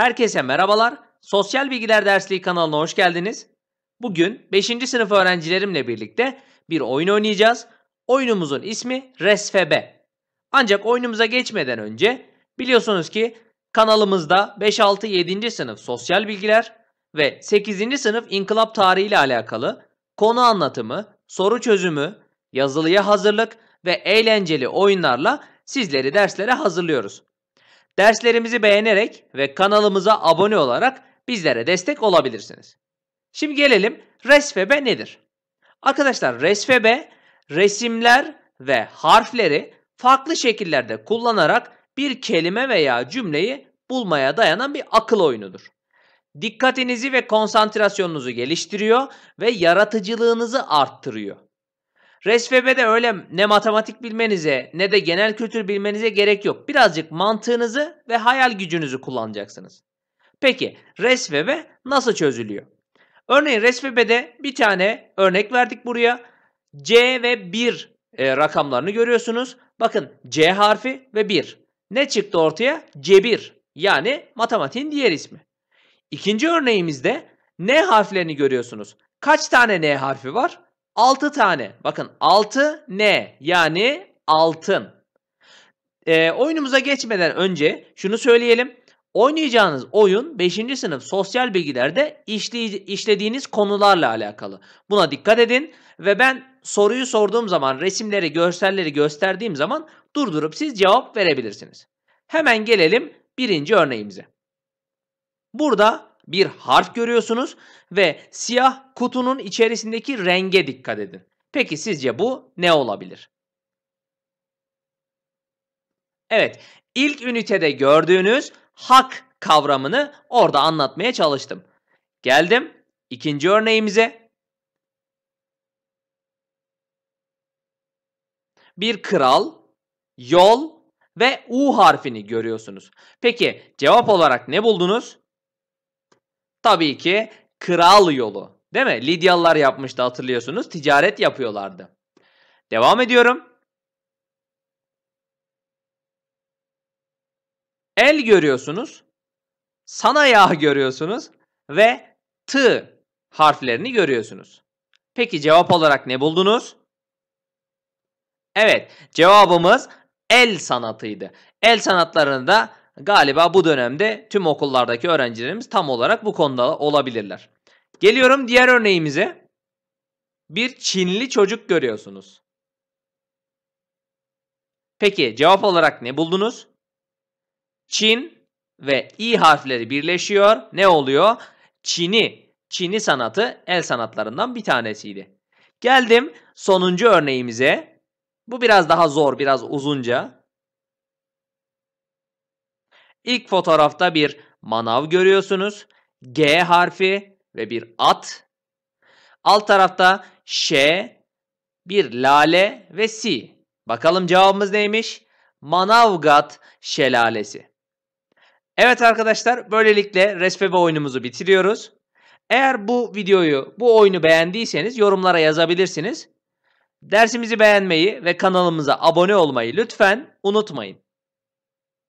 Herkese merhabalar. Sosyal Bilgiler Dersliği kanalına hoş geldiniz. Bugün 5. sınıf öğrencilerimle birlikte bir oyun oynayacağız. Oyunumuzun ismi Resfebe. Ancak oyunumuza geçmeden önce biliyorsunuz ki kanalımızda 5, 6, 7. sınıf sosyal bilgiler ve 8. sınıf inkılap tarihi ile alakalı konu anlatımı, soru çözümü, yazılıya hazırlık ve eğlenceli oyunlarla sizleri derslere hazırlıyoruz. Derslerimizi beğenerek ve kanalımıza abone olarak bizlere destek olabilirsiniz. Şimdi gelelim resfebe nedir? Arkadaşlar resfebe resimler ve harfleri farklı şekillerde kullanarak bir kelime veya cümleyi bulmaya dayanan bir akıl oyunudur. Dikkatinizi ve konsantrasyonunuzu geliştiriyor ve yaratıcılığınızı arttırıyor. Resfebe'de öyle ne matematik bilmenize ne de genel kültür bilmenize gerek yok. Birazcık mantığınızı ve hayal gücünüzü kullanacaksınız. Peki resfebe nasıl çözülüyor? Örneğin resfebede bir tane örnek verdik buraya. C ve 1 e, rakamlarını görüyorsunuz. Bakın C harfi ve 1. Ne çıktı ortaya? Cebir yani matematiğin diğer ismi. İkinci örneğimizde N harflerini görüyorsunuz. Kaç tane N harfi var? 6 tane. Bakın 6 ne? Yani altın. E, oyunumuza geçmeden önce şunu söyleyelim. Oynayacağınız oyun 5. sınıf sosyal bilgilerde işlediğiniz konularla alakalı. Buna dikkat edin ve ben soruyu sorduğum zaman resimleri, görselleri gösterdiğim zaman durdurup siz cevap verebilirsiniz. Hemen gelelim birinci örneğimize. Burada bir harf görüyorsunuz ve siyah kutunun içerisindeki renge dikkat edin. Peki sizce bu ne olabilir? Evet, ilk ünitede gördüğünüz hak kavramını orada anlatmaya çalıştım. Geldim ikinci örneğimize. Bir kral, yol ve U harfini görüyorsunuz. Peki cevap olarak ne buldunuz? Tabii ki kral yolu. Değil mi? Lidyalılar yapmıştı hatırlıyorsunuz. Ticaret yapıyorlardı. Devam ediyorum. El görüyorsunuz. Sanayah görüyorsunuz. Ve T harflerini görüyorsunuz. Peki cevap olarak ne buldunuz? Evet cevabımız el sanatıydı. El sanatlarını da Galiba bu dönemde tüm okullardaki öğrencilerimiz tam olarak bu konuda olabilirler. Geliyorum diğer örneğimize. Bir Çinli çocuk görüyorsunuz. Peki cevap olarak ne buldunuz? Çin ve i harfleri birleşiyor. Ne oluyor? Çin'i. Çin'i sanatı el sanatlarından bir tanesiydi. Geldim sonuncu örneğimize. Bu biraz daha zor, biraz uzunca. İlk fotoğrafta bir manav görüyorsunuz. G harfi ve bir at. Alt tarafta Ş, bir lale ve Si. Bakalım cevabımız neymiş? Manavgat şelalesi. Evet arkadaşlar böylelikle Respebe oyunumuzu bitiriyoruz. Eğer bu videoyu, bu oyunu beğendiyseniz yorumlara yazabilirsiniz. Dersimizi beğenmeyi ve kanalımıza abone olmayı lütfen unutmayın.